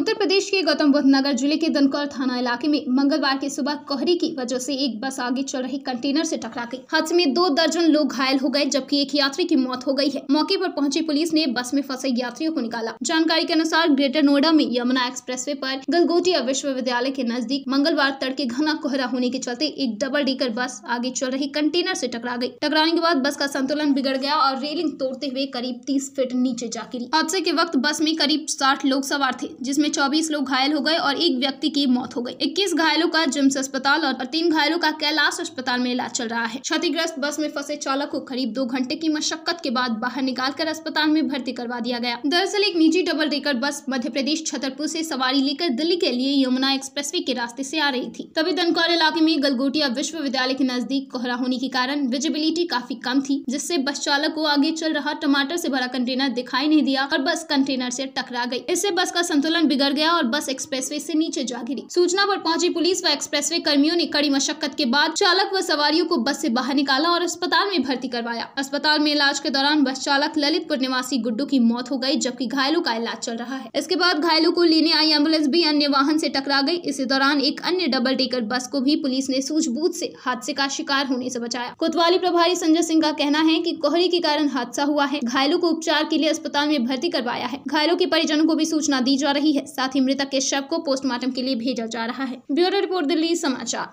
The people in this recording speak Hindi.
उत्तर प्रदेश के गौतम बुद्ध नगर जिले के दनकौर थाना इलाके में मंगलवार की सुबह कोहरी की वजह से एक बस आगे चल रही कंटेनर से टकरा गई हादसे में दो दर्जन लोग घायल हो गए जबकि एक यात्री की मौत हो गई है मौके पर पहुंची पुलिस ने बस में फंसे यात्रियों को निकाला जानकारी के अनुसार ग्रेटर नोएडा में यमुना एक्सप्रेस वे गलगोटिया विश्वविद्यालय के नजदीक मंगलवार तड़के घना कोहरा होने के चलते एक डबल डीकर बस आगे चल रही कंटेनर ऐसी टकरा गयी टकराने के बाद बस का संतुलन बिगड़ गया और रेलिंग तोड़ते हुए करीब तीस फीट नीचे जा गिरी हादसे के वक्त बस में करीब साठ लोग सवार थे जिसमे में चौबीस लोग घायल हो गए और एक व्यक्ति की मौत हो गई इक्कीस घायलों का जिम्स अस्पताल और तीन घायलों का कैलाश अस्पताल में इलाज चल रहा है क्षतिग्रस्त बस में फंसे चालक को करीब दो घंटे की मशक्कत के बाद बाहर निकाल कर अस्पताल में भर्ती करवा दिया गया दरअसल एक निजी डबल डेकर बस मध्य प्रदेश छतरपुर ऐसी सवारी लेकर दिल्ली के लिए यमुना एक्सप्रेस के रास्ते ऐसी आ रही थी तभी दनकौर इलाके में गलगोटिया विश्वविद्यालय के नजदीक कोहरा होने के कारण विजिबिलिटी काफी कम थी जिससे बस चालक को आगे चल रहा टमाटर से भरा कंटेनर दिखाई नहीं दिया और बस कंटेनर से टकरा गई इससे बस का संतुलन बिगड़ गया और बस एक्सप्रेसवे से नीचे जा गिरी सूचना पर पहुंची पुलिस व एक्सप्रेसवे कर्मियों ने कड़ी मशक्कत के बाद चालक व सवारियों को बस से बाहर निकाला और अस्पताल में भर्ती करवाया अस्पताल में इलाज के दौरान बस चालक ललितपुर निवासी गुड्डू की मौत हो गयी जबकि घायलों का इलाज चल रहा है इसके बाद घायलों को लेने आई एम्बुलेंस भी अन्य वाहन से टकरा गई इसी दौरान एक अन्य डबल टेकर बस को भी पुलिस ने सूझबूझ से हादसे का शिकार होने से बचाया कोतवाली प्रभारी संजय सिंह का कहना है की कोहरे के कारण हादसा हुआ है घायलों को उपचार के लिए अस्पताल में भर्ती करवाया है घायलों के परिजनों को भी सूचना दी जा रही है है साथ ही मृतक के शव को पोस्टमार्टम के लिए भेजा जा रहा है ब्यूरो रिपोर्ट दिल्ली समाचार